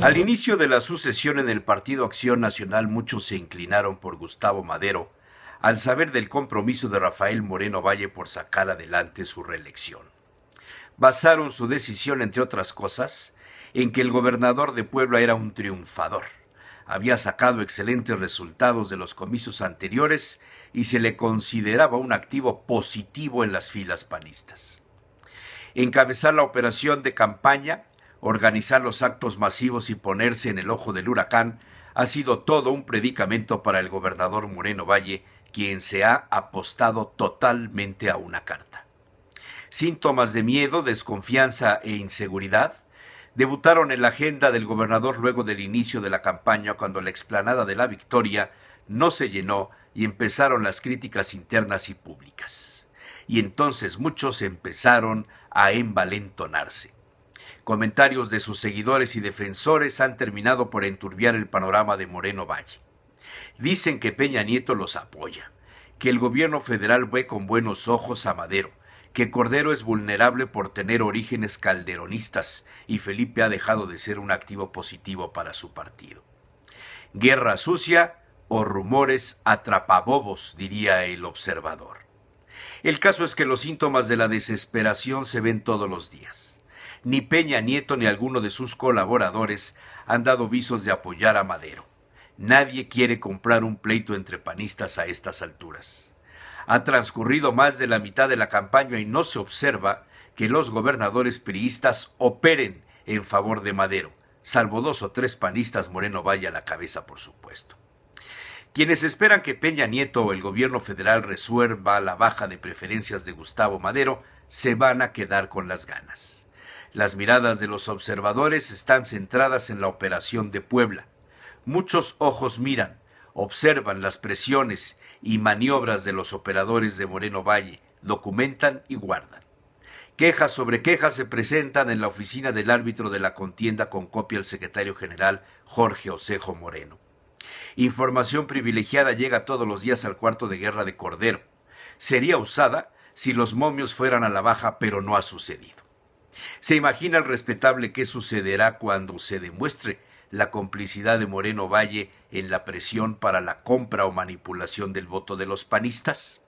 Al inicio de la sucesión en el Partido Acción Nacional muchos se inclinaron por Gustavo Madero, al saber del compromiso de Rafael Moreno Valle por sacar adelante su reelección. Basaron su decisión, entre otras cosas, en que el gobernador de Puebla era un triunfador. Había sacado excelentes resultados de los comicios anteriores y se le consideraba un activo positivo en las filas panistas. Encabezar la operación de campaña, organizar los actos masivos y ponerse en el ojo del huracán ha sido todo un predicamento para el gobernador Moreno Valle, quien se ha apostado totalmente a una carta. Síntomas de miedo, desconfianza e inseguridad debutaron en la agenda del gobernador luego del inicio de la campaña cuando la explanada de la victoria no se llenó y empezaron las críticas internas y públicas. Y entonces muchos empezaron a envalentonarse. Comentarios de sus seguidores y defensores han terminado por enturbiar el panorama de Moreno Valle. Dicen que Peña Nieto los apoya, que el gobierno federal ve con buenos ojos a Madero, que Cordero es vulnerable por tener orígenes calderonistas y Felipe ha dejado de ser un activo positivo para su partido. Guerra sucia o rumores atrapabobos, diría el observador. El caso es que los síntomas de la desesperación se ven todos los días. Ni Peña Nieto ni alguno de sus colaboradores han dado visos de apoyar a Madero. Nadie quiere comprar un pleito entre panistas a estas alturas. Ha transcurrido más de la mitad de la campaña y no se observa que los gobernadores priistas operen en favor de Madero, salvo dos o tres panistas, Moreno vaya a la cabeza, por supuesto. Quienes esperan que Peña Nieto o el gobierno federal resuelva la baja de preferencias de Gustavo Madero se van a quedar con las ganas. Las miradas de los observadores están centradas en la operación de Puebla. Muchos ojos miran, observan las presiones y maniobras de los operadores de Moreno Valle, documentan y guardan. Quejas sobre quejas se presentan en la oficina del árbitro de la contienda con copia al secretario general Jorge Osejo Moreno. Información privilegiada llega todos los días al cuarto de guerra de Cordero. Sería usada si los momios fueran a la baja, pero no ha sucedido. Se imagina el respetable qué sucederá cuando se demuestre la complicidad de Moreno Valle en la presión para la compra o manipulación del voto de los panistas?